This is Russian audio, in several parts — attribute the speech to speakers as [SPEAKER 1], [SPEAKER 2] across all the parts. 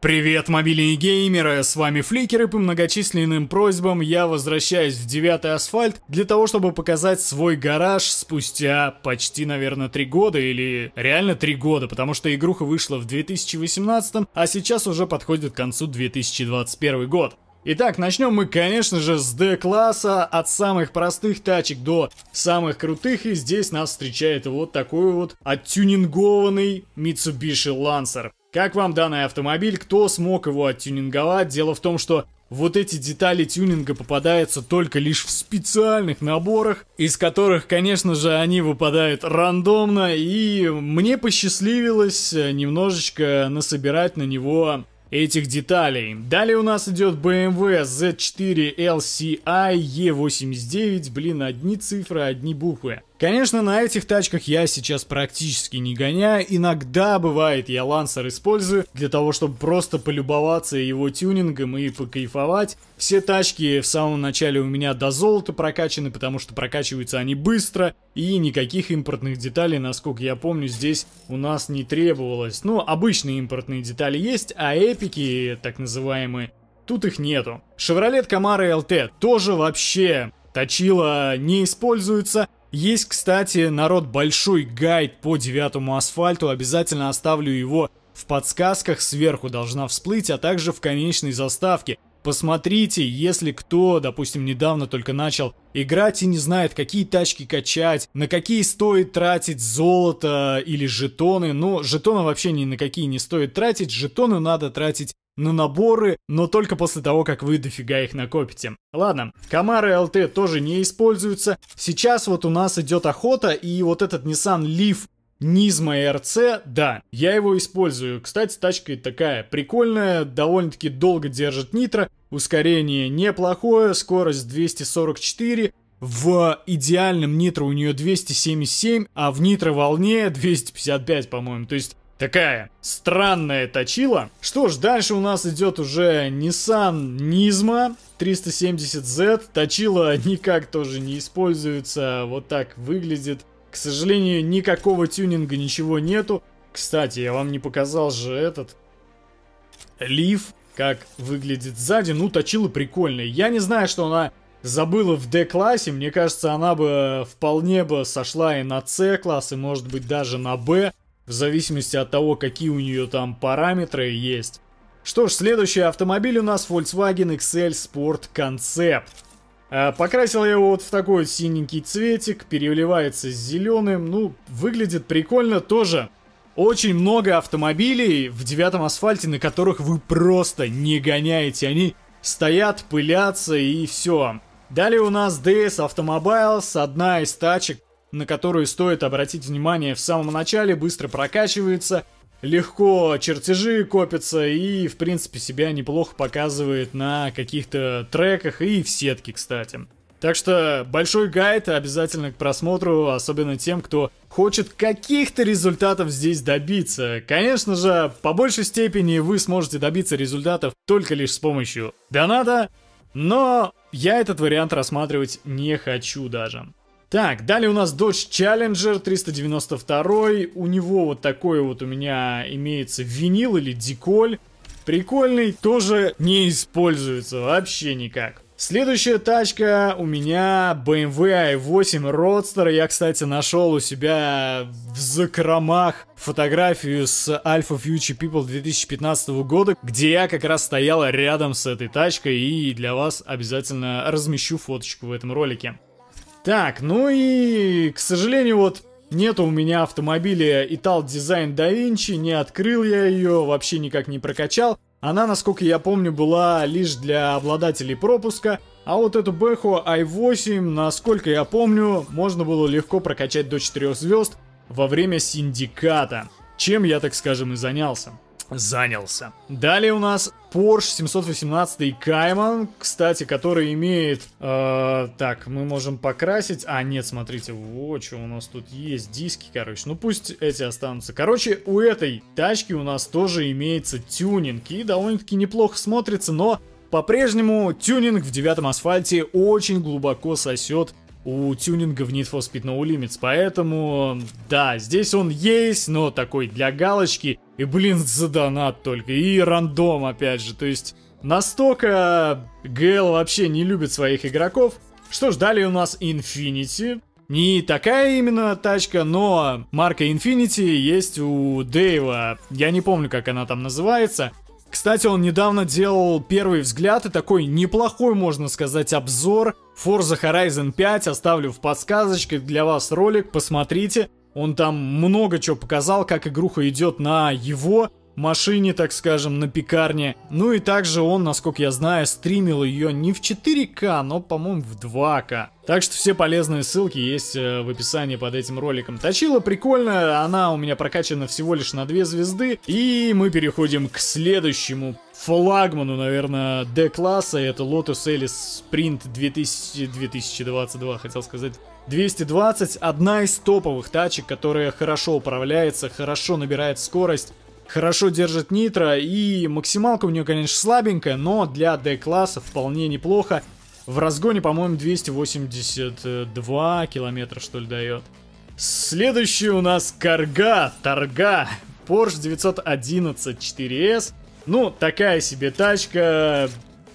[SPEAKER 1] Привет, мобильные геймеры, с вами Фликер, и по многочисленным просьбам я возвращаюсь в девятый асфальт для того, чтобы показать свой гараж спустя почти, наверное, три года, или реально три года, потому что игруха вышла в 2018, а сейчас уже подходит к концу 2021 год. Итак, начнем мы, конечно же, с D-класса, от самых простых тачек до самых крутых, и здесь нас встречает вот такой вот оттюнингованный Mitsubishi Lancer. Как вам данный автомобиль? Кто смог его оттюнинговать? Дело в том, что вот эти детали тюнинга попадаются только лишь в специальных наборах, из которых, конечно же, они выпадают рандомно, и мне посчастливилось э, немножечко насобирать на него этих деталей. Далее у нас идет BMW Z4 LCI E89, блин, одни цифры, одни буквы. Конечно, на этих тачках я сейчас практически не гоняю. Иногда бывает, я лансер использую для того, чтобы просто полюбоваться его тюнингом и покайфовать. Все тачки в самом начале у меня до золота прокачаны, потому что прокачиваются они быстро. И никаких импортных деталей, насколько я помню, здесь у нас не требовалось. Ну, обычные импортные детали есть, а эпики, так называемые, тут их нету. Chevrolet Camaro LT тоже вообще точила не используется, есть, кстати, народ большой гайд по девятому асфальту, обязательно оставлю его в подсказках, сверху должна всплыть, а также в конечной заставке. Посмотрите, если кто, допустим, недавно только начал играть и не знает, какие тачки качать, на какие стоит тратить золото или жетоны. Ну, жетоны вообще ни на какие не стоит тратить, жетоны надо тратить на наборы, но только после того, как вы дофига их накопите. Ладно, комары ЛТ тоже не используются. Сейчас вот у нас идет охота, и вот этот Nissan Leaf Nismo RC, да, я его использую. Кстати, тачка такая прикольная, довольно-таки долго держит нитро, ускорение неплохое, скорость 244, в идеальном нитро у нее 277, а в нитро волне 255, по-моему. То есть такая странная точила. Что ж, дальше у нас идет уже Nissan Nismo 370Z. Точила никак тоже не используется, а вот так выглядит. К сожалению, никакого тюнинга, ничего нету. Кстати, я вам не показал же этот лиф, как выглядит сзади. Ну, точила прикольная. Я не знаю, что она забыла в D-классе. Мне кажется, она бы вполне бы сошла и на C-класс, и может быть даже на B в зависимости от того, какие у нее там параметры есть. Что ж, следующий автомобиль у нас Volkswagen XL Sport Concept. А, покрасил я его вот в такой вот синенький цветик, переливается с зеленым, ну, выглядит прикольно тоже. Очень много автомобилей в девятом асфальте, на которых вы просто не гоняете. Они стоят, пылятся и все. Далее у нас DS Automobiles, одна из тачек, на которую стоит обратить внимание в самом начале, быстро прокачивается, легко чертежи копятся и, в принципе, себя неплохо показывает на каких-то треках и в сетке, кстати. Так что большой гайд обязательно к просмотру, особенно тем, кто хочет каких-то результатов здесь добиться. Конечно же, по большей степени вы сможете добиться результатов только лишь с помощью доната, но я этот вариант рассматривать не хочу даже. Так, далее у нас Dodge Challenger 392. У него вот такой вот у меня имеется винил или диколь. Прикольный, тоже не используется вообще никак. Следующая тачка у меня BMW i8 Roadster. Я, кстати, нашел у себя в закромах фотографию с Alpha Future People 2015 года, где я как раз стоял рядом с этой тачкой и для вас обязательно размещу фоточку в этом ролике. Так, ну и, к сожалению, вот Нету у меня автомобиля итал дизайн Da Vinci, не открыл я ее, вообще никак не прокачал. Она, насколько я помню, была лишь для обладателей пропуска, а вот эту Бэху i8, насколько я помню, можно было легко прокачать до 4 звезд во время синдиката, чем я, так скажем, и занялся занялся. Далее у нас Porsche 718 Cayman, кстати, который имеет... Э, так, мы можем покрасить... А, нет, смотрите, вот что у нас тут есть, диски, короче. Ну, пусть эти останутся. Короче, у этой тачки у нас тоже имеется тюнинг, и довольно-таки неплохо смотрится, но... По-прежнему тюнинг в девятом асфальте очень глубоко сосет у тюнинга в Need for Speed No Limits. Поэтому, да, здесь он есть, но такой для галочки. И, блин, за донат только. И рандом, опять же. То есть, настолько ГЛ вообще не любит своих игроков. Что ж, далее у нас Infinity. Не такая именно тачка, но марка Infinity есть у Дэйва. Я не помню, как она там называется. Кстати, он недавно делал первый взгляд и такой неплохой, можно сказать, обзор. Forza Horizon 5 оставлю в подсказочке для вас ролик, посмотрите. Он там много чего показал, как игруха идет на его машине, так скажем, на пекарне. Ну и также он, насколько я знаю, стримил ее не в 4К, но, по-моему, в 2К. Так что все полезные ссылки есть э, в описании под этим роликом. Точила прикольно, она у меня прокачана всего лишь на две звезды. И мы переходим к следующему флагману, наверное, D-класса. Это Lotus Elise Sprint 2000, 2022, хотел сказать. 220 одна из топовых тачек, которая хорошо управляется, хорошо набирает скорость хорошо держит нитро, и максималка у нее, конечно, слабенькая, но для D-класса вполне неплохо. В разгоне, по-моему, 282 километра, что ли, дает. Следующий у нас Карга, Торга, Porsche 911 4S. Ну, такая себе тачка,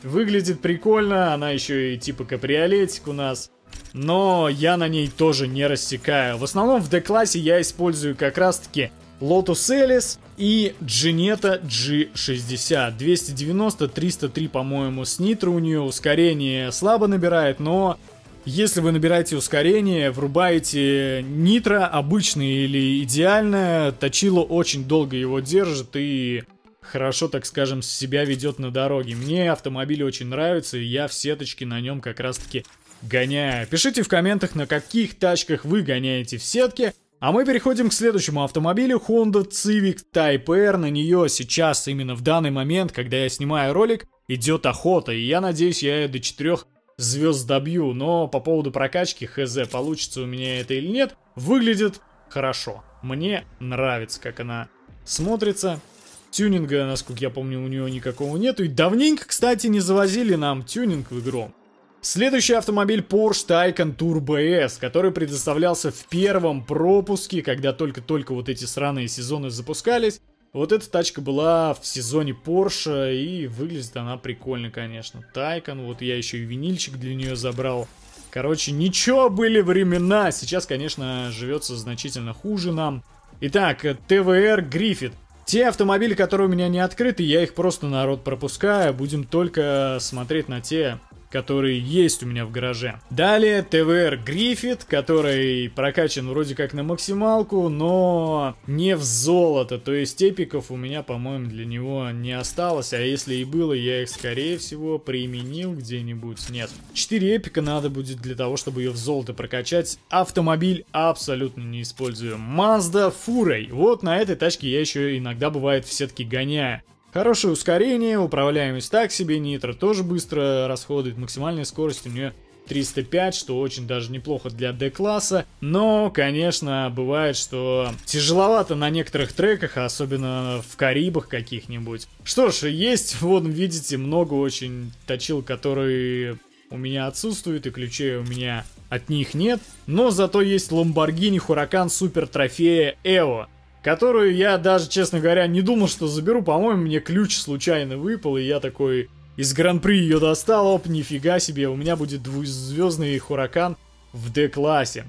[SPEAKER 1] выглядит прикольно, она еще и типа каприолетик у нас. Но я на ней тоже не рассекаю. В основном в D-классе я использую как раз-таки Lotus Ellis и Джинета G60. 290, 303, по-моему, с нитро у нее ускорение слабо набирает, но если вы набираете ускорение, врубаете нитро, обычное или идеальное, точило очень долго его держит и хорошо, так скажем, себя ведет на дороге. Мне автомобиль очень нравится, и я в сеточке на нем как раз-таки гоняю. Пишите в комментах, на каких тачках вы гоняете в сетке. А мы переходим к следующему автомобилю Honda Civic Type R. На нее сейчас, именно в данный момент, когда я снимаю ролик, идет охота. И я надеюсь, я ее до 4 звезд добью. Но по поводу прокачки, хз, получится у меня это или нет, выглядит хорошо. Мне нравится, как она смотрится. Тюнинга, насколько я помню, у нее никакого нету. И давненько, кстати, не завозили нам тюнинг в игру. Следующий автомобиль Porsche Taycan Turbo S, который предоставлялся в первом пропуске, когда только-только вот эти сраные сезоны запускались. Вот эта тачка была в сезоне Porsche, и выглядит она прикольно, конечно. Taycan, вот я еще и винильчик для нее забрал. Короче, ничего были времена. Сейчас, конечно, живется значительно хуже нам. Итак, ТВР Гриффит. Те автомобили, которые у меня не открыты, я их просто народ пропускаю. Будем только смотреть на те который есть у меня в гараже. Далее ТВР Гриффит, который прокачан вроде как на максималку, но не в золото. То есть эпиков у меня, по-моему, для него не осталось. А если и было, я их, скорее всего, применил где-нибудь. Нет. 4 эпика надо будет для того, чтобы ее в золото прокачать. Автомобиль абсолютно не использую. Mazda Фурой. Вот на этой тачке я еще иногда бывает все-таки гоняю. Хорошее ускорение, управляемость так себе, нитро тоже быстро расходует, максимальная скорость у нее 305, что очень даже неплохо для D-класса. Но, конечно, бывает, что тяжеловато на некоторых треках, особенно в Карибах каких-нибудь. Что ж, есть, вот видите, много очень точил, которые у меня отсутствуют, и ключей у меня от них нет. Но зато есть Lamborghini Huracan Super Трофея Evo которую я даже, честно говоря, не думал, что заберу. По-моему, мне ключ случайно выпал, и я такой из Гран-при ее достал. Оп, нифига себе, у меня будет двузвездный Хуракан в Д-классе.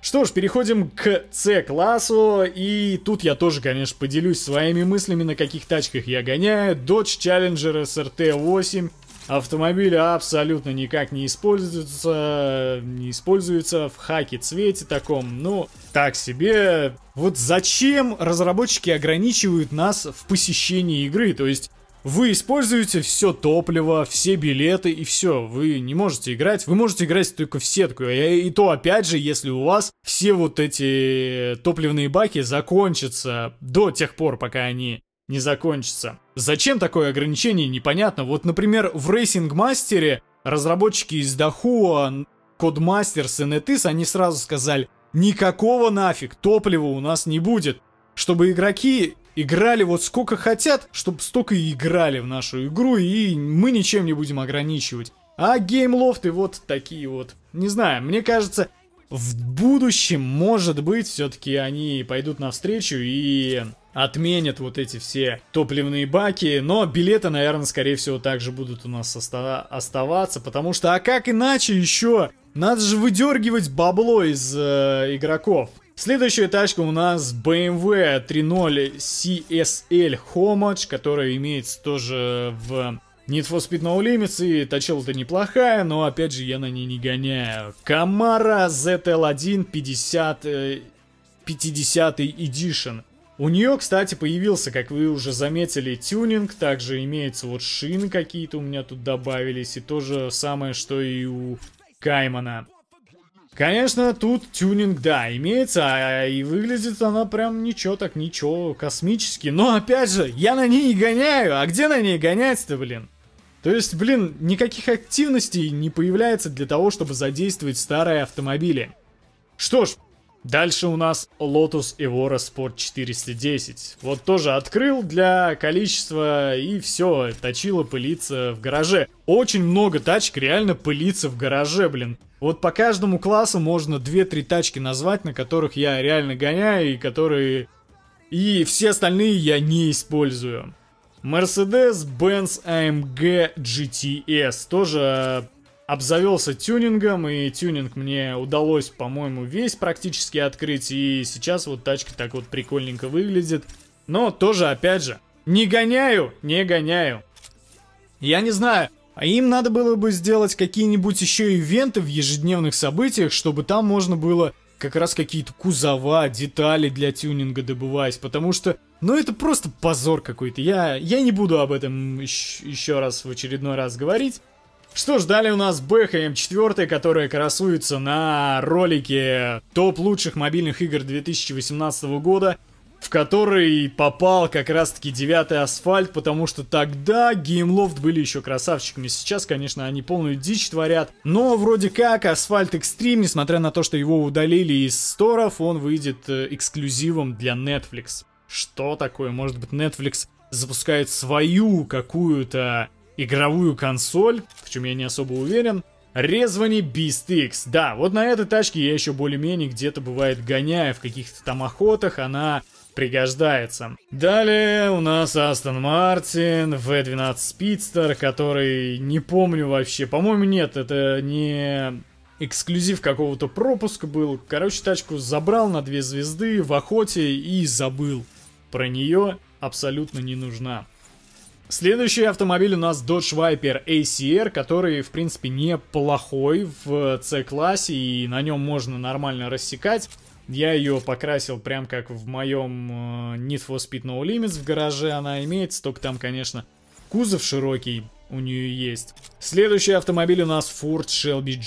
[SPEAKER 1] Что ж, переходим к С-классу, и тут я тоже, конечно, поделюсь своими мыслями, на каких тачках я гоняю. Dodge Challenger SRT 8 автомобиль абсолютно никак не используется, не используется в хаке цвете таком, ну, так себе. Вот зачем разработчики ограничивают нас в посещении игры? То есть вы используете все топливо, все билеты и все. Вы не можете играть. Вы можете играть только в сетку. А и то, опять же, если у вас все вот эти топливные баки закончатся до тех пор, пока они не закончится. Зачем такое ограничение, непонятно. Вот, например, в Racing Master разработчики из Dahua, Codemasters и NetEase, они сразу сказали, никакого нафиг, топлива у нас не будет. Чтобы игроки играли вот сколько хотят, чтобы столько и играли в нашу игру, и мы ничем не будем ограничивать. А геймлофты вот такие вот. Не знаю, мне кажется, в будущем, может быть, все-таки они пойдут навстречу и отменят вот эти все топливные баки, но билеты, наверное, скорее всего, также будут у нас оста оставаться, потому что, а как иначе еще? Надо же выдергивать бабло из э, игроков. Следующая тачка у нас BMW 3.0 CSL Homage, которая имеется тоже в Need for Speed No Limits и тачел-то неплохая, но опять же я на ней не гоняю. Камара ZL1 50, 50 Edition. У нее, кстати, появился, как вы уже заметили, тюнинг, также имеется вот шины какие-то у меня тут добавились, и то же самое, что и у Каймана. Конечно, тут тюнинг, да, имеется, а, а и выглядит она прям ничего так, ничего, космически. Но опять же, я на ней не гоняю, а где на ней гонять-то, блин? То есть, блин, никаких активностей не появляется для того, чтобы задействовать старые автомобили. Что ж, дальше у нас Lotus Evora Sport 410. Вот тоже открыл для количества и все, точила пылиться в гараже. Очень много тачек реально пылится в гараже, блин. Вот по каждому классу можно 2-3 тачки назвать, на которых я реально гоняю и которые... И все остальные я не использую. Mercedes-Benz AMG GTS тоже э, обзавелся тюнингом, и тюнинг мне удалось, по-моему, весь практически открыть, и сейчас вот тачка так вот прикольненько выглядит. Но тоже, опять же, не гоняю, не гоняю. Я не знаю, а им надо было бы сделать какие-нибудь еще ивенты в ежедневных событиях, чтобы там можно было как раз какие-то кузова, детали для тюнинга добывать, потому что ну это просто позор какой-то. Я, я не буду об этом еще раз в очередной раз говорить. Что ж, далее у нас БХМ М4, которая красуется на ролике топ лучших мобильных игр 2018 года, в который попал как раз-таки девятый асфальт, потому что тогда Геймлофт были еще красавчиками. Сейчас, конечно, они полную дичь творят, но вроде как асфальт экстрим, несмотря на то, что его удалили из сторов, он выйдет э, эксклюзивом для Netflix что такое? Может быть, Netflix запускает свою какую-то игровую консоль, в чем я не особо уверен. Резвани Beast X. Да, вот на этой тачке я еще более-менее где-то бывает гоняю в каких-то там охотах, она пригождается. Далее у нас Астон Мартин, V12 Speedster, который не помню вообще. По-моему, нет, это не эксклюзив какого-то пропуска был. Короче, тачку забрал на две звезды в охоте и забыл про нее абсолютно не нужна. Следующий автомобиль у нас Dodge Viper ACR, который, в принципе, неплохой в э, C-классе, и на нем можно нормально рассекать. Я ее покрасил прям как в моем э, Need for Speed No Limits в гараже она имеется, только там, конечно, кузов широкий у нее есть. Следующий автомобиль у нас Ford Shelby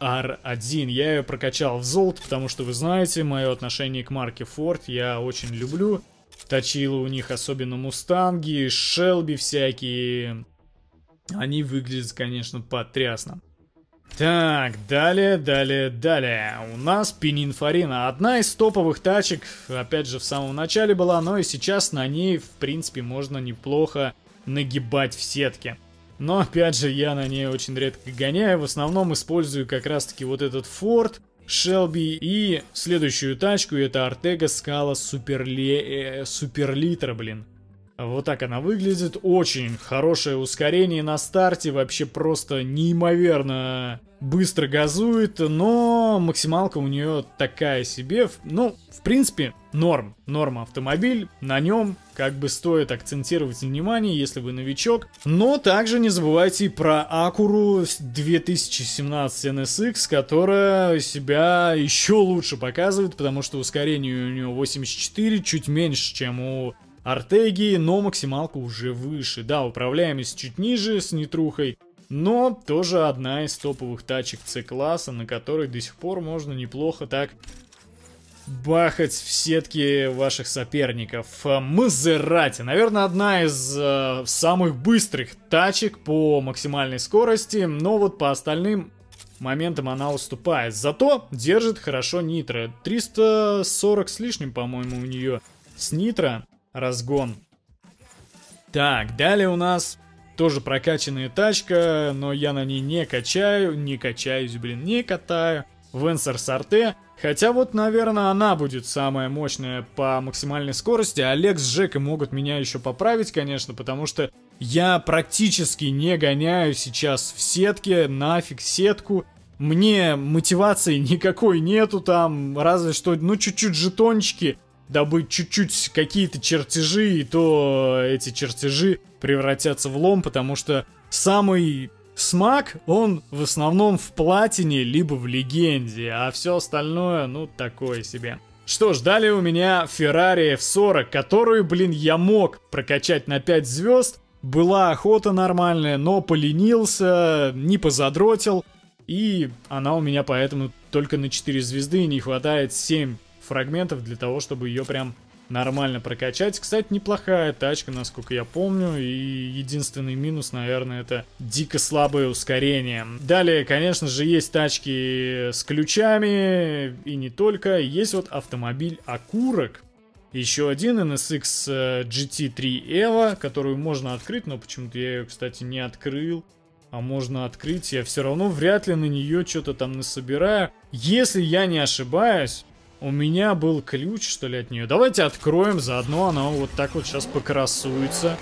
[SPEAKER 1] GR1. Я ее прокачал в золото, потому что вы знаете мое отношение к марке Ford, я очень люблю точила у них, особенно мустанги, шелби всякие. Они выглядят, конечно, потрясно. Так, далее, далее, далее. У нас Пининфорина. Одна из топовых тачек, опять же, в самом начале была, но и сейчас на ней, в принципе, можно неплохо нагибать в сетке. Но, опять же, я на ней очень редко гоняю. В основном использую как раз-таки вот этот форт Шелби и следующую тачку, это Артега Скала Суперле... Суперлитра, блин. Вот так она выглядит. Очень хорошее ускорение на старте. Вообще просто неимоверно быстро газует. Но максималка у нее такая себе. Ну, в принципе, норм. Норм автомобиль. На нем как бы стоит акцентировать внимание, если вы новичок. Но также не забывайте про Акуру 2017 NSX, которая себя еще лучше показывает, потому что ускорение у нее 84, чуть меньше, чем у Артеги, но максималка уже выше. Да, управляемость чуть ниже с нетрухой, но тоже одна из топовых тачек C-класса, на которой до сих пор можно неплохо так бахать в сетки ваших соперников. Э, Мазерати, наверное, одна из э, самых быстрых тачек по максимальной скорости, но вот по остальным моментам она уступает. Зато держит хорошо нитро. 340 с лишним, по-моему, у нее с нитро разгон. Так, далее у нас тоже прокачанная тачка, но я на ней не качаю, не качаюсь, блин, не катаю. Венсер Сарте Хотя вот, наверное, она будет самая мощная по максимальной скорости. Олег а с Жекой могут меня еще поправить, конечно, потому что я практически не гоняю сейчас в сетке, нафиг сетку. Мне мотивации никакой нету там, разве что, ну, чуть-чуть жетончики, добыть чуть-чуть какие-то чертежи, и то эти чертежи превратятся в лом, потому что самый Смак, он в основном в платине, либо в легенде, а все остальное, ну, такое себе. Что ж, далее у меня Ferrari F40, которую, блин, я мог прокачать на 5 звезд. Была охота нормальная, но поленился, не позадротил. И она у меня поэтому только на 4 звезды, не хватает 7 фрагментов для того, чтобы ее прям нормально прокачать. Кстати, неплохая тачка, насколько я помню, и единственный минус, наверное, это дико слабое ускорение. Далее, конечно же, есть тачки с ключами, и не только. Есть вот автомобиль Окурок, еще один NSX GT3 э, EVO, которую можно открыть, но почему-то я ее, кстати, не открыл. А можно открыть, я все равно вряд ли на нее что-то там насобираю. Если я не ошибаюсь, у меня был ключ, что ли, от нее. Давайте откроем, заодно она вот так вот сейчас покрасуется.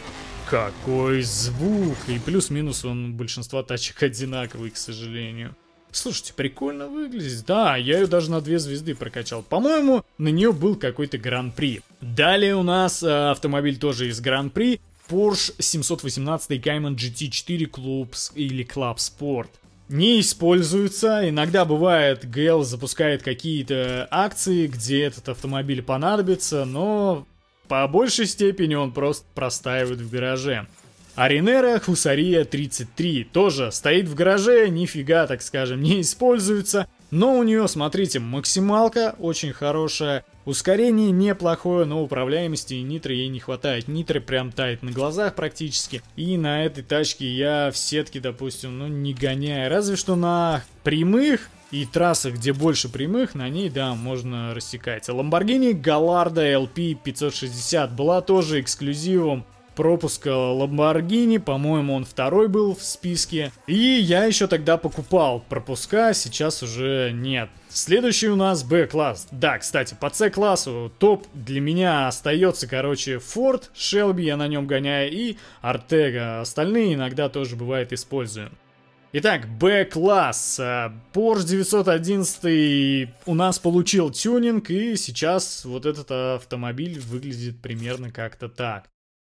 [SPEAKER 1] Какой звук! И плюс-минус он большинства тачек одинаковый, к сожалению. Слушайте, прикольно выглядит. Да, я ее даже на две звезды прокачал. По-моему, на нее был какой-то гран-при. Далее у нас э, автомобиль тоже из гран-при. Porsche 718 Cayman GT4 Club или Club Sport не используются. Иногда бывает, ГЛ запускает какие-то акции, где этот автомобиль понадобится, но по большей степени он просто простаивает в гараже. Аринера Хусария 33 тоже стоит в гараже, нифига, так скажем, не используется. Но у нее, смотрите, максималка очень хорошая, ускорение неплохое, но управляемости и нитры ей не хватает. Нитры прям тает на глазах практически. И на этой тачке я в сетке, допустим, ну не гоняю, Разве что на прямых и трассах, где больше прямых, на ней, да, можно рассекать. Lamborghini Gallardo LP 560 была тоже эксклюзивом пропуска Lamborghini, по-моему, он второй был в списке. И я еще тогда покупал пропуска, сейчас уже нет. Следующий у нас Б-класс. Да, кстати, по c классу топ для меня остается, короче, Ford, Shelby я на нем гоняю и Артега. Остальные иногда тоже бывает использую. Итак, Б-класс. А, Porsche 911 у нас получил тюнинг, и сейчас вот этот автомобиль выглядит примерно как-то так.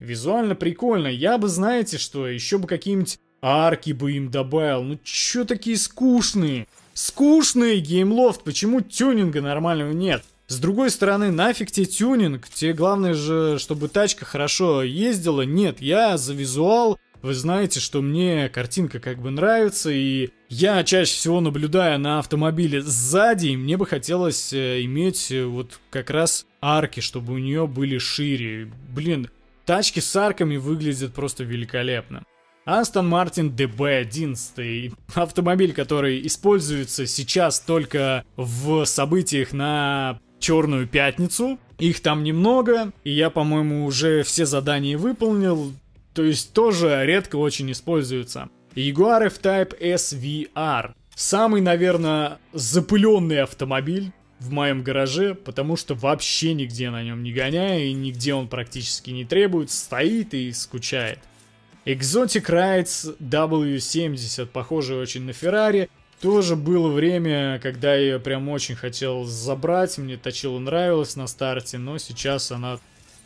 [SPEAKER 1] Визуально прикольно. Я бы, знаете что, еще бы какие-нибудь арки бы им добавил. Ну чё такие скучные? Скучные геймлофт, почему тюнинга нормального нет? С другой стороны, нафиг тебе тюнинг? Тебе главное же, чтобы тачка хорошо ездила. Нет, я за визуал. Вы знаете, что мне картинка как бы нравится, и я чаще всего наблюдая на автомобиле сзади, и мне бы хотелось э, иметь э, вот как раз арки, чтобы у нее были шире. Блин, Тачки с арками выглядят просто великолепно. Aston Martin DB11, автомобиль, который используется сейчас только в событиях на Черную Пятницу. Их там немного, и я, по-моему, уже все задания выполнил, то есть тоже редко очень используется. Jaguar F-Type SVR. Самый, наверное, запыленный автомобиль в моем гараже, потому что вообще нигде на нем не гоняю и нигде он практически не требует, стоит и скучает. Exotic Rides W70, похоже очень на Ferrari, Тоже было время, когда я ее прям очень хотел забрать, мне точило нравилось на старте, но сейчас она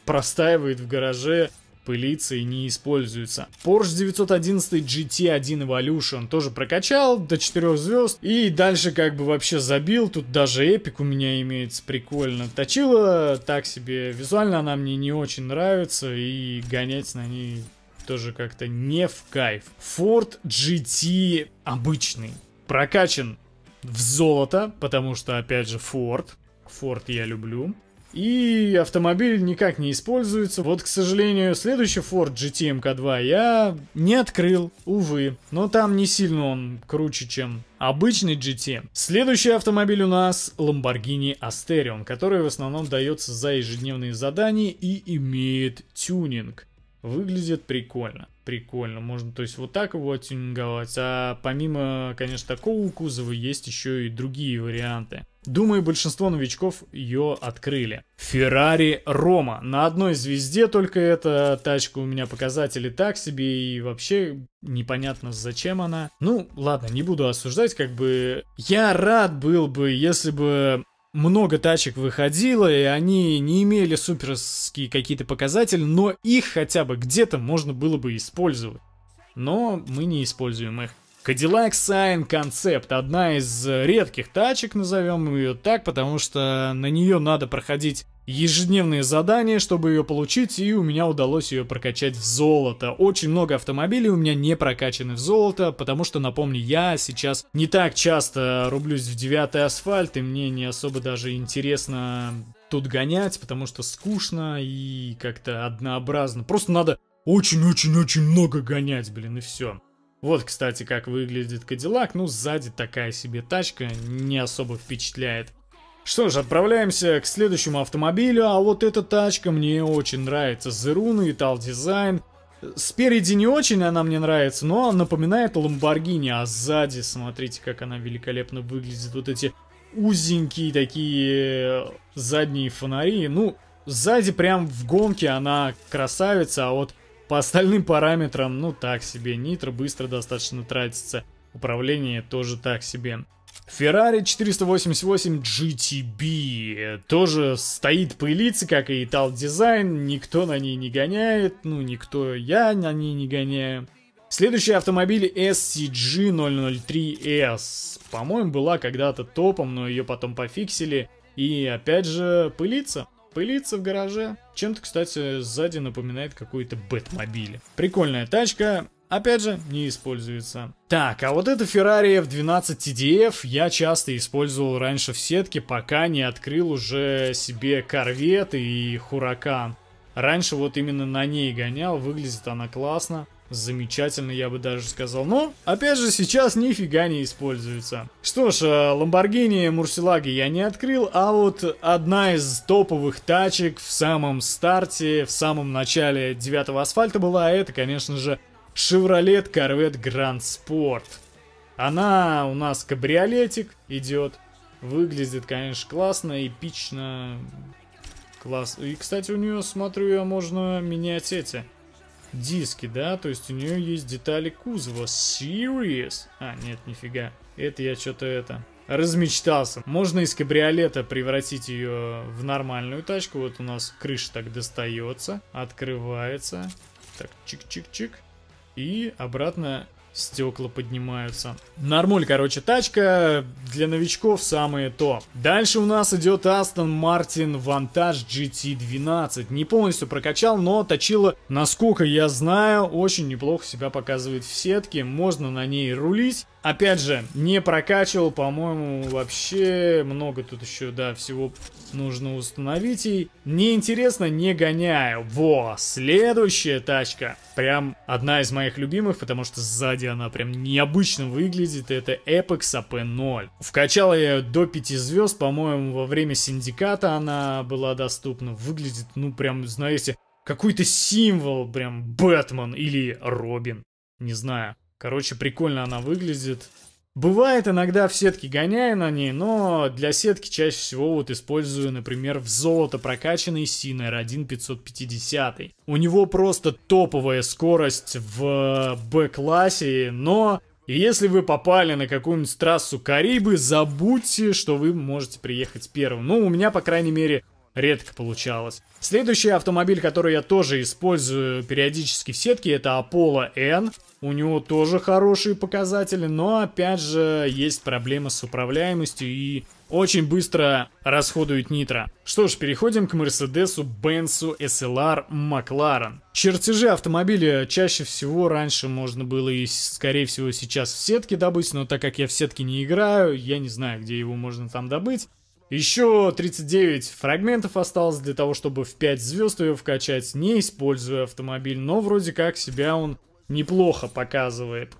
[SPEAKER 1] простаивает в гараже, пылится и не используется. Porsche 911 GT1 Evolution тоже прокачал до 4 звезд и дальше как бы вообще забил. Тут даже эпик у меня имеется, прикольно. Точила так себе, визуально она мне не очень нравится и гонять на ней тоже как-то не в кайф. Ford GT обычный. Прокачан в золото, потому что, опять же, Ford. Ford я люблю и автомобиль никак не используется. Вот, к сожалению, следующий Ford GT MK2 я не открыл, увы. Но там не сильно он круче, чем обычный GT. Следующий автомобиль у нас Lamborghini Asterion, который в основном дается за ежедневные задания и имеет тюнинг. Выглядит прикольно. Прикольно, можно, то есть, вот так его оттюнинговать. А помимо, конечно, такого кузова есть еще и другие варианты. Думаю, большинство новичков ее открыли. Феррари Рома. На одной звезде только эта тачка у меня показатели так себе и вообще непонятно зачем она. Ну, ладно, не буду осуждать, как бы... Я рад был бы, если бы много тачек выходило, и они не имели суперские какие-то показатели, но их хотя бы где-то можно было бы использовать. Но мы не используем их. Cadillac Sign Concept, одна из э, редких тачек, назовем ее так, потому что на нее надо проходить ежедневные задания, чтобы ее получить, и у меня удалось ее прокачать в золото. Очень много автомобилей у меня не прокачаны в золото, потому что, напомню, я сейчас не так часто рублюсь в девятый асфальт, и мне не особо даже интересно тут гонять, потому что скучно и как-то однообразно. Просто надо очень-очень-очень много гонять, блин, и все. Вот, кстати, как выглядит Кадиллак. Ну, сзади такая себе тачка, не особо впечатляет. Что ж, отправляемся к следующему автомобилю, а вот эта тачка мне очень нравится. Зеруна, Итал Дизайн. Спереди не очень она мне нравится, но напоминает Ламборгини, а сзади, смотрите, как она великолепно выглядит. Вот эти узенькие такие э, задние фонари. Ну, сзади прям в гонке она красавица, а вот по остальным параметрам, ну так себе, нитро быстро достаточно тратится, управление тоже так себе. Ferrari 488 GTB тоже стоит пылиться, как и Ital дизайн никто на ней не гоняет, ну никто я на ней не гоняю. Следующий автомобиль SCG 003S. По-моему, была когда-то топом, но ее потом пофиксили. И опять же пылиться пылиться в гараже. Чем-то, кстати, сзади напоминает какой-то Бэтмобиль. Прикольная тачка, опять же, не используется. Так, а вот это Ferrari F12 TDF я часто использовал раньше в сетке, пока не открыл уже себе корвет и Хуракан. Раньше вот именно на ней гонял, выглядит она классно замечательно, я бы даже сказал. Но, ну, опять же, сейчас нифига не используется. Что ж, Ламборгини, э, Мурсилаги я не открыл, а вот одна из топовых тачек в самом старте, в самом начале девятого асфальта была, а это, конечно же, Chevrolet Corvette Grand Sport. Она у нас кабриолетик идет. Выглядит, конечно, классно, эпично. Класс. И, кстати, у нее, смотрю, я можно менять эти диски, да, то есть у нее есть детали кузова. Serious? А, нет, нифига. Это я что-то это... Размечтался. Можно из кабриолета превратить ее в нормальную тачку. Вот у нас крыша так достается, открывается. Так, чик-чик-чик. И обратно стекла поднимаются. Нормуль, короче, тачка для новичков самое то. Дальше у нас идет Aston Martin Vantage GT12. Не полностью прокачал, но точила, насколько я знаю, очень неплохо себя показывает в сетке. Можно на ней рулить. Опять же, не прокачивал, по-моему, вообще много тут еще, да, всего нужно установить. И неинтересно, не гоняю. Во, следующая тачка. Прям одна из моих любимых, потому что сзади она прям необычно выглядит. Это Epox AP0. Вкачал я ее до 5 звезд, по-моему, во время синдиката она была доступна. Выглядит, ну, прям, знаете, какой-то символ, прям Бэтмен или Робин. Не знаю. Короче, прикольно она выглядит. Бывает иногда в сетке гоняю на ней, но для сетки чаще всего вот использую, например, в золото прокачанный Синер 1550. У него просто топовая скорость в э, Б-классе, но если вы попали на какую-нибудь трассу Карибы, забудьте, что вы можете приехать первым. Ну, у меня, по крайней мере, редко получалось. Следующий автомобиль, который я тоже использую периодически в сетке, это Apollo N. У него тоже хорошие показатели, но опять же есть проблема с управляемостью и очень быстро расходует нитро. Что ж, переходим к Мерседесу Бенсу SLR Макларен. Чертежи автомобиля чаще всего раньше можно было и, скорее всего, сейчас в сетке добыть, но так как я в сетке не играю, я не знаю, где его можно там добыть. Еще 39 фрагментов осталось для того, чтобы в 5 звезд ее вкачать, не используя автомобиль, но вроде как себя он неплохо показывает.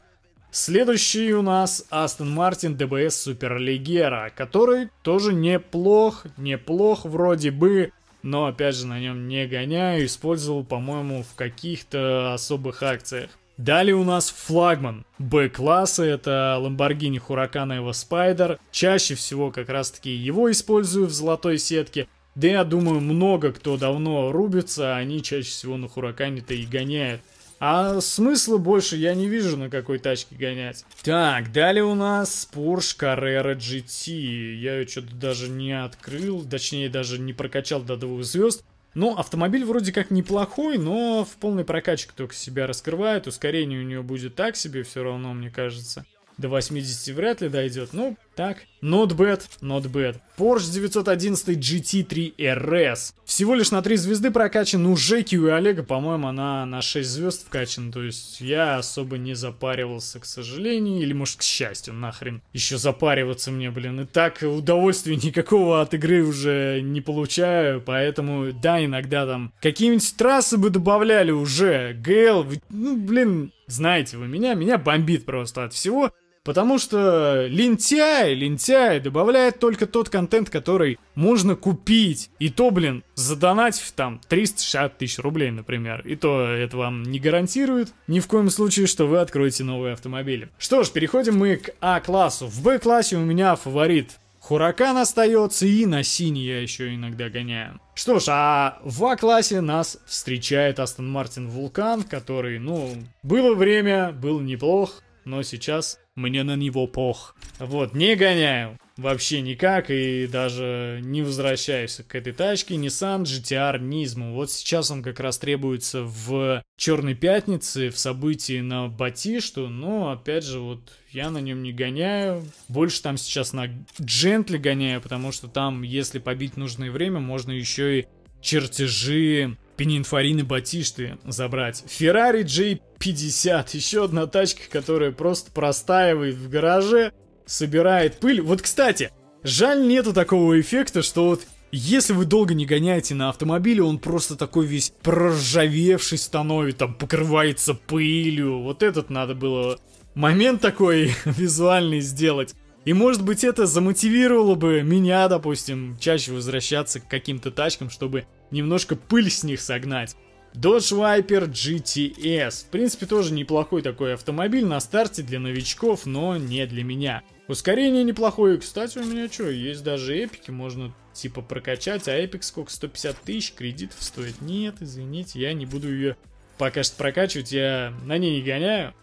[SPEAKER 1] Следующий у нас Aston Martin DBS Superleggera, который тоже неплох, неплох вроде бы, но опять же на нем не гоняю, использовал, по-моему, в каких-то особых акциях. Далее у нас флагман Б-класса, это Lamborghini Huracan Evo Spider. Чаще всего как раз таки его использую в золотой сетке. Да я думаю, много кто давно рубится, а они чаще всего на Хуракане-то и гоняют. А смысла больше я не вижу, на какой тачке гонять. Так, далее у нас Porsche Carrera GT. Я ее что-то даже не открыл, точнее даже не прокачал до двух звезд. Ну, автомобиль вроде как неплохой, но в полной прокачке только себя раскрывает. Ускорение у нее будет так себе все равно, мне кажется. До 80 вряд ли дойдет. Ну, так. Not bad, not bad. Porsche 911 GT3 RS. Всего лишь на 3 звезды прокачан. У ну, Жеки, у Олега, по-моему, она на 6 звезд вкачана. То есть я особо не запаривался, к сожалению. Или, может, к счастью, нахрен. Еще запариваться мне, блин. И так удовольствия никакого от игры уже не получаю. Поэтому, да, иногда там какие-нибудь трассы бы добавляли уже. ГЛ, ну, блин, знаете вы меня, меня бомбит просто от всего. Потому что лентяй, лентяй добавляет только тот контент, который можно купить. И то, блин, задонать в там 360 тысяч рублей, например. И то это вам не гарантирует ни в коем случае, что вы откроете новые автомобили. Что ж, переходим мы к А-классу. В Б-классе у меня фаворит Хуракан остается и на синий я еще иногда гоняю. Что ж, а в А-классе нас встречает Астон Мартин Вулкан, который, ну, было время, был неплох, но сейчас мне на него пох. Вот, не гоняю вообще никак и даже не возвращаюсь к этой тачке. Nissan GTR Nismo. Вот сейчас он как раз требуется в Черной Пятнице, в событии на Батишту, но опять же вот я на нем не гоняю. Больше там сейчас на Джентле гоняю, потому что там, если побить нужное время, можно еще и чертежи Пенинфорины Батишты забрать. Феррари J50, еще одна тачка, которая просто простаивает в гараже, собирает пыль. Вот, кстати, жаль нету такого эффекта, что вот если вы долго не гоняете на автомобиле, он просто такой весь проржавевший становится, там покрывается пылью. Вот этот надо было момент такой визуальный сделать. И может быть это замотивировало бы меня, допустим, чаще возвращаться к каким-то тачкам, чтобы немножко пыль с них согнать. Dodge Viper GTS. В принципе, тоже неплохой такой автомобиль на старте для новичков, но не для меня. Ускорение неплохое. Кстати, у меня что, есть даже эпики, можно типа прокачать, а эпик сколько? 150 тысяч кредитов стоит. Нет, извините, я не буду ее пока что прокачивать, я на ней не гоняю.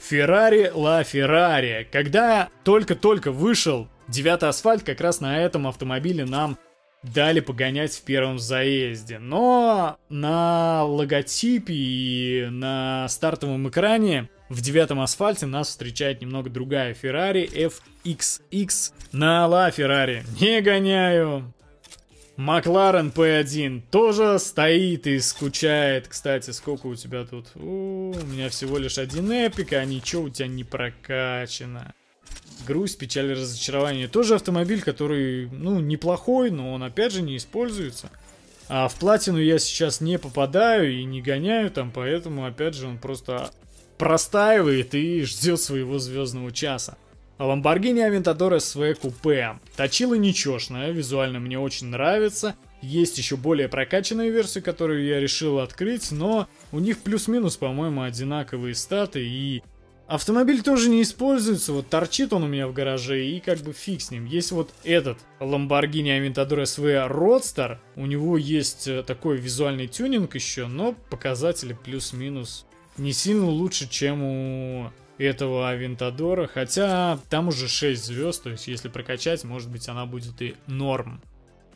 [SPEAKER 1] Ferrari Ла Феррари. Когда только-только вышел девятый асфальт, как раз на этом автомобиле нам дали погонять в первом заезде. Но на логотипе и на стартовом экране в девятом асфальте нас встречает немного другая Ferrari FXX на ла Ferrari. Не гоняю. Макларен P1 тоже стоит и скучает. Кстати, сколько у тебя тут? О, у меня всего лишь один эпик, а ничего у тебя не прокачано грусть, печаль, разочарование. Тоже автомобиль, который, ну, неплохой, но он опять же не используется. А в платину я сейчас не попадаю и не гоняю там, поэтому, опять же, он просто простаивает и ждет своего звездного часа. А Lamborghini Aventador SV купе. Точила ничешная, визуально мне очень нравится. Есть еще более прокачанные версии, которую я решил открыть, но у них плюс-минус, по-моему, одинаковые статы и Автомобиль тоже не используется, вот торчит он у меня в гараже, и как бы фиг с ним. Есть вот этот Lamborghini Aventador SV Roadster, у него есть э, такой визуальный тюнинг еще, но показатели плюс-минус не сильно лучше, чем у этого Авентадора, хотя там уже 6 звезд, то есть если прокачать, может быть она будет и норм.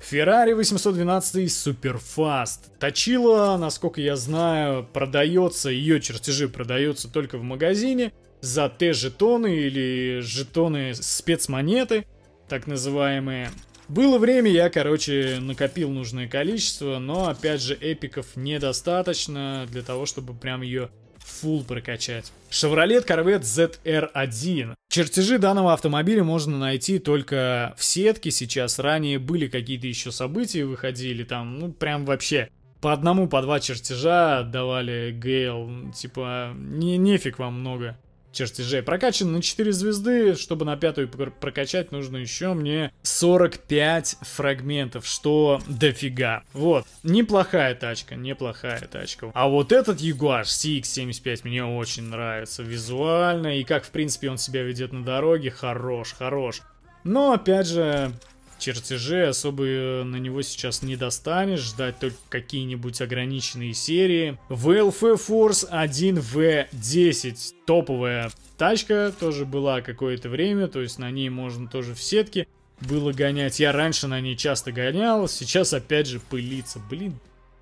[SPEAKER 1] Ferrari 812 Superfast. Точила, насколько я знаю, продается, ее чертежи продаются только в магазине за Т-жетоны или жетоны спецмонеты, так называемые. Было время, я, короче, накопил нужное количество, но, опять же, эпиков недостаточно для того, чтобы прям ее фул прокачать. Chevrolet Corvette ZR1. Чертежи данного автомобиля можно найти только в сетке сейчас. Ранее были какие-то еще события, выходили там, ну прям вообще по одному, по два чертежа давали Гейл. Типа, не, нефиг вам много чертежей прокачан на 4 звезды. Чтобы на пятую прокачать, нужно еще мне 45 фрагментов, что дофига. Вот, неплохая тачка, неплохая тачка. А вот этот Jaguar CX-75 мне очень нравится визуально. И как, в принципе, он себя ведет на дороге, хорош, хорош. Но, опять же, чертежи особо э, на него сейчас не достанешь, ждать только какие-нибудь ограниченные серии. VLF Force 1V10, топовая тачка, тоже была какое-то время, то есть на ней можно тоже в сетке было гонять. Я раньше на ней часто гонял, сейчас опять же пылится, блин.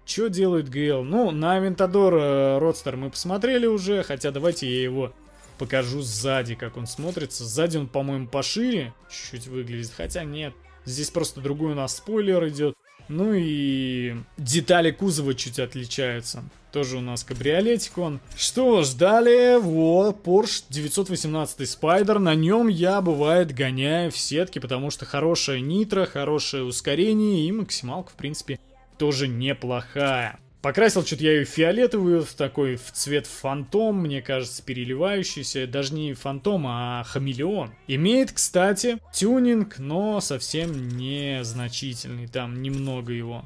[SPEAKER 1] Что делает ГЛ? Ну, на Авентадор Родстер э, мы посмотрели уже, хотя давайте я его покажу сзади, как он смотрится. Сзади он, по-моему, пошире чуть-чуть выглядит, хотя нет, Здесь просто другой у нас спойлер идет. Ну и детали кузова чуть отличаются. Тоже у нас кабриолетик он. Что ж, далее вот Porsche 918 Spider. На нем я, бывает, гоняю в сетке, потому что хорошая нитро, хорошее ускорение и максималка, в принципе, тоже неплохая. Покрасил что-то я ее фиолетовую, в такой в цвет фантом, мне кажется, переливающийся. Даже не фантом, а хамелеон. Имеет, кстати, тюнинг, но совсем незначительный. Там немного его.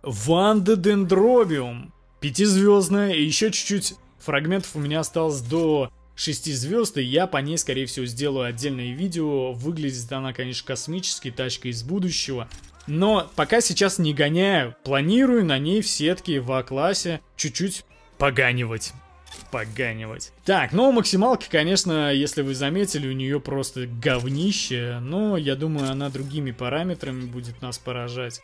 [SPEAKER 1] Ванда Дендробиум. Пятизвездная. И еще чуть-чуть фрагментов у меня осталось до шести звезд, и я по ней, скорее всего, сделаю отдельное видео. Выглядит она, конечно, космически, тачка из будущего. Но пока сейчас не гоняю, планирую на ней в сетке в А-классе чуть-чуть поганивать поганивать. Так, ну максималки, конечно, если вы заметили, у нее просто говнище, но я думаю, она другими параметрами будет нас поражать.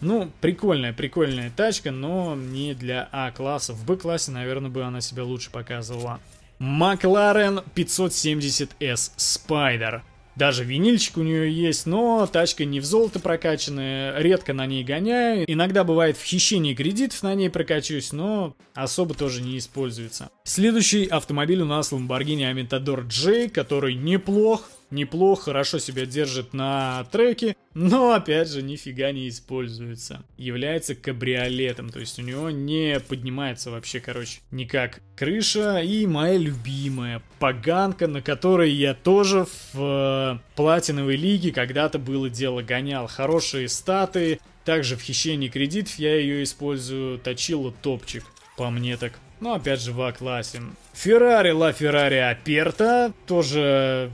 [SPEAKER 1] Ну, прикольная, прикольная тачка, но не для А-класса. В Б-классе, наверное, бы она себя лучше показывала. Макларен 570S Spider. Даже винильчик у нее есть, но тачка не в золото прокачанная, редко на ней гоняю. Иногда бывает в хищении кредитов на ней прокачусь, но особо тоже не используется. Следующий автомобиль у нас Lamborghini Aventador J, который неплох, неплохо, хорошо себя держит на треке, но, опять же, нифига не используется. Является кабриолетом, то есть у него не поднимается вообще, короче, никак крыша. И моя любимая поганка, на которой я тоже в э, платиновой лиге когда-то было дело гонял. Хорошие статы, также в хищении кредитов я ее использую, точила топчик, по мне так. Но ну, опять же в А-классе. Феррари Ла Феррари Аперта, тоже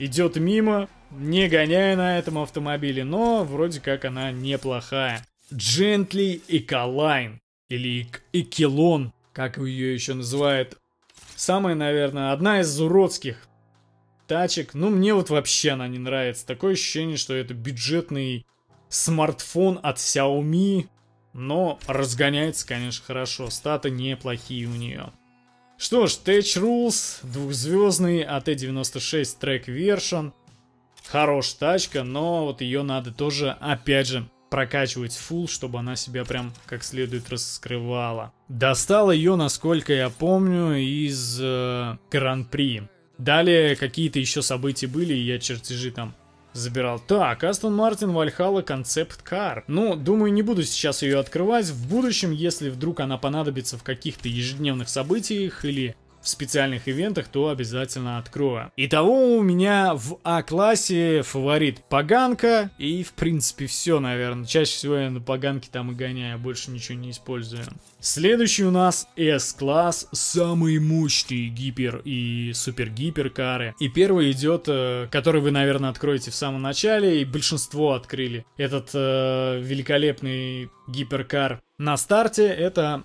[SPEAKER 1] идет мимо, не гоняя на этом автомобиле, но вроде как она неплохая. Gently Ecoline, или Экилон, как ее еще называют. Самая, наверное, одна из уродских тачек. Ну, мне вот вообще она не нравится. Такое ощущение, что это бюджетный смартфон от Xiaomi, но разгоняется, конечно, хорошо. Статы неплохие у нее. Что ж, Tech Rules, двухзвездный AT-96 трек вершин. Хорош тачка, но вот ее надо тоже, опять же, прокачивать фул, чтобы она себя прям как следует раскрывала. Достал ее, насколько я помню, из э, Гран-при. Далее какие-то еще события были, я чертежи там забирал. Так, Aston Martin Вальхала Concept Car. Ну, думаю, не буду сейчас ее открывать. В будущем, если вдруг она понадобится в каких-то ежедневных событиях или в специальных ивентах, то обязательно открою. Итого у меня в А-классе фаворит Поганка и в принципе все, наверное. Чаще всего я на Поганке там и гоняю, больше ничего не использую. Следующий у нас S-класс, самый мощные гипер и супер-гипер кары. И первый идет, э, который вы, наверное, откроете в самом начале, и большинство открыли. Этот э, великолепный гиперкар на старте это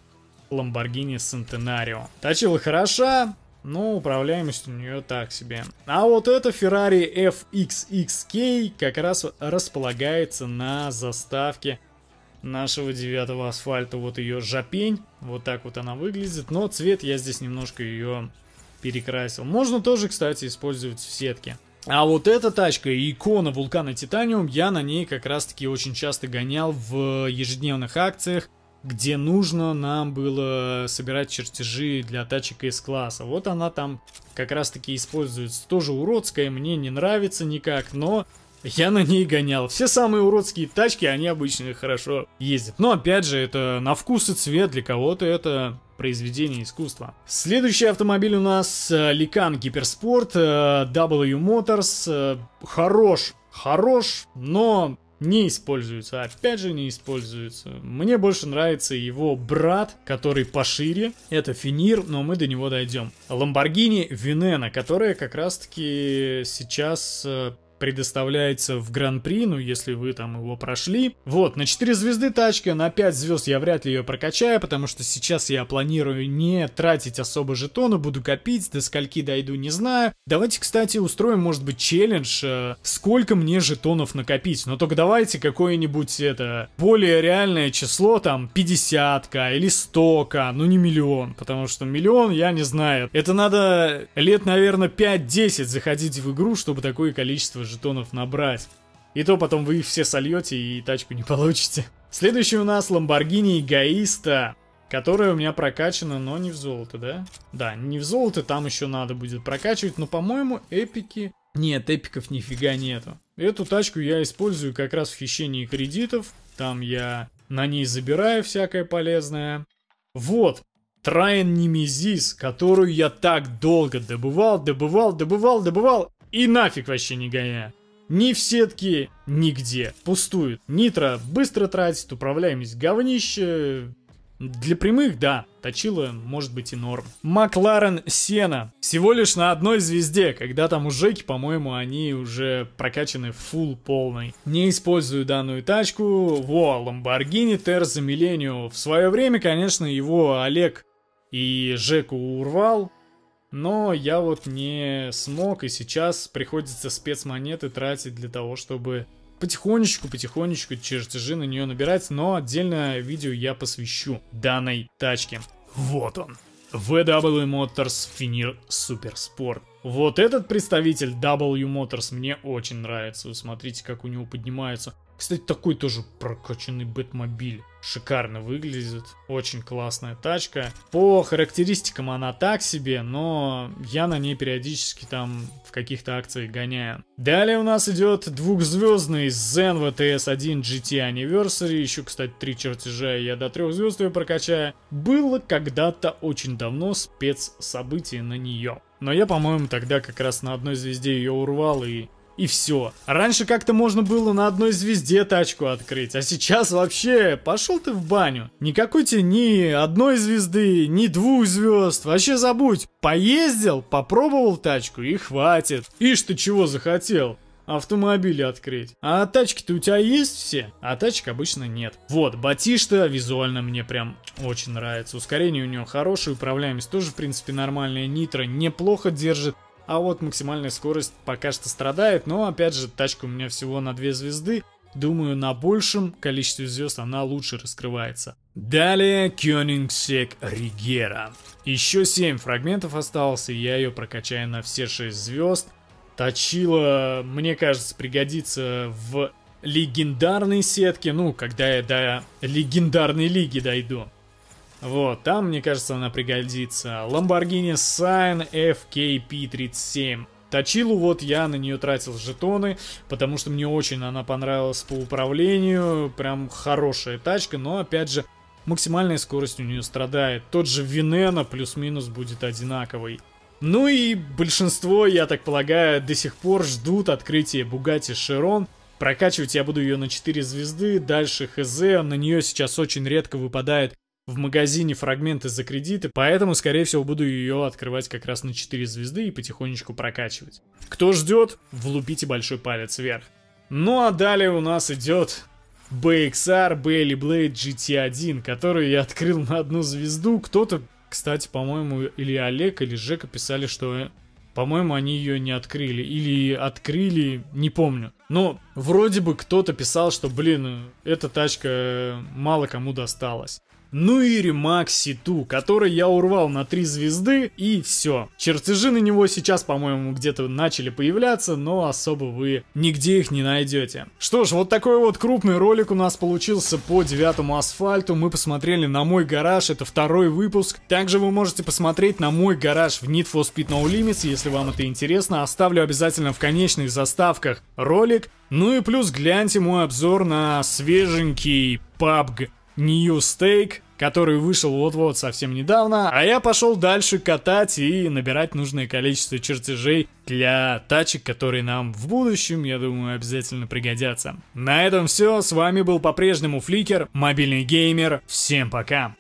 [SPEAKER 1] Lamborghini Centenario. Точила хороша, но управляемость у нее так себе. А вот это Ferrari FXXK как раз располагается на заставке нашего девятого асфальта. Вот ее жопень, вот так вот она выглядит, но цвет я здесь немножко ее перекрасил. Можно тоже, кстати, использовать в сетке. А вот эта тачка, икона вулкана Титаниум, я на ней как раз таки очень часто гонял в ежедневных акциях, где нужно нам было собирать чертежи для тачек из класса. Вот она там как раз таки используется. Тоже уродская, мне не нравится никак, но я на ней гонял. Все самые уродские тачки, они обычно хорошо ездят. Но опять же, это на вкус и цвет для кого-то это произведение искусства. Следующий автомобиль у нас э, Ликан Гиперспорт, э, W Motors. Э, хорош, хорош, но не используется. Опять же, не используется. Мне больше нравится его брат, который пошире. Это Финир, но мы до него дойдем. Ламборгини Винена, которая как раз-таки сейчас предоставляется в гран-при, ну если вы там его прошли. Вот, на 4 звезды тачка, на 5 звезд я вряд ли ее прокачаю, потому что сейчас я планирую не тратить особо жетоны, буду копить, до скольки дойду не знаю. Давайте, кстати, устроим, может быть, челлендж, э, сколько мне жетонов накопить, но только давайте какое-нибудь это, более реальное число, там, 50к или 100к, ну не миллион, потому что миллион я не знаю. Это надо лет, наверное, 5-10 заходить в игру, чтобы такое количество жетонов набрать. И то потом вы их все сольете и тачку не получите. Следующий у нас Lamborghini Эгоиста, которая у меня прокачана, но не в золото, да? Да, не в золото, там еще надо будет прокачивать, но, по-моему, эпики... Нет, эпиков нифига нету. Эту тачку я использую как раз в хищении кредитов, там я на ней забираю всякое полезное. Вот, Траен Немезис, которую я так долго добывал, добывал, добывал, добывал, и нафиг вообще не гоня. Ни в сетке, нигде. Пустует. Нитро быстро тратит, управляемость говнище. Для прямых, да, точила может быть и норм. Макларен Сена. Всего лишь на одной звезде, когда там у Жеки, по-моему, они уже прокачаны фул полный. Не использую данную тачку. Во, Ламборгини Терза Милленио. В свое время, конечно, его Олег и Жеку урвал но я вот не смог, и сейчас приходится спецмонеты тратить для того, чтобы потихонечку, потихонечку чертежи на нее набирать, но отдельное видео я посвящу данной тачке. Вот он. VW Motors Finir Super Sport. Вот этот представитель W Motors мне очень нравится. Смотрите, как у него поднимаются кстати, такой тоже прокачанный Бэтмобиль. Шикарно выглядит, очень классная тачка. По характеристикам она так себе, но я на ней периодически там в каких-то акциях гоняю. Далее у нас идет двухзвездный Zen VTS1 GT Anniversary. Еще, кстати, три чертежа я до трех звезд ее прокачаю. Было когда-то очень давно спецсобытие на нее. Но я, по-моему, тогда как раз на одной звезде ее урвал и и все. Раньше как-то можно было на одной звезде тачку открыть, а сейчас вообще пошел ты в баню. Никакой тебе ни одной звезды, ни двух звезд, вообще забудь. Поездил, попробовал тачку и хватит. Ишь ты чего захотел? автомобили открыть. А тачки-то у тебя есть все? А тачек обычно нет. Вот, Батишта визуально мне прям очень нравится. Ускорение у него хорошее, управляемость тоже, в принципе, нормальная. Нитро неплохо держит. А вот максимальная скорость пока что страдает, но опять же тачка у меня всего на 2 звезды. Думаю, на большем количестве звезд она лучше раскрывается. Далее Кёнигсек Ригера. Еще 7 фрагментов осталось, и я ее прокачаю на все 6 звезд. Точила, мне кажется, пригодится в легендарной сетке, ну, когда я до легендарной лиги дойду. Вот, там, мне кажется, она пригодится. Lamborghini Sign FKP37. Точилу вот я на нее тратил жетоны, потому что мне очень она понравилась по управлению, прям хорошая тачка, но опять же максимальная скорость у нее страдает. Тот же Винена плюс-минус будет одинаковый. Ну и большинство, я так полагаю, до сих пор ждут открытия Bugatti Chiron. Прокачивать я буду ее на 4 звезды, дальше ХЗ, на нее сейчас очень редко выпадает в магазине фрагменты за кредиты, поэтому, скорее всего, буду ее открывать как раз на 4 звезды и потихонечку прокачивать. Кто ждет, влупите большой палец вверх. Ну а далее у нас идет BXR Bailey Blade GT1, который я открыл на одну звезду. Кто-то, кстати, по-моему, или Олег, или Жека писали, что э, по-моему, они ее не открыли. Или открыли, не помню. Но вроде бы кто-то писал, что, блин, э, эта тачка э, мало кому досталась. Ну и ремак Ситу, который я урвал на 3 звезды, и все. Чертежи на него сейчас, по-моему, где-то начали появляться, но особо вы нигде их не найдете. Что ж, вот такой вот крупный ролик у нас получился по девятому асфальту. Мы посмотрели на мой гараж, это второй выпуск. Также вы можете посмотреть на мой гараж в Need for Speed No Limits, если вам это интересно. Оставлю обязательно в конечных заставках ролик. Ну и плюс гляньте мой обзор на свеженький PUBG New Stake который вышел вот-вот совсем недавно, а я пошел дальше катать и набирать нужное количество чертежей для тачек, которые нам в будущем, я думаю, обязательно пригодятся. На этом все, с вами был по-прежнему Фликер, мобильный геймер, всем пока!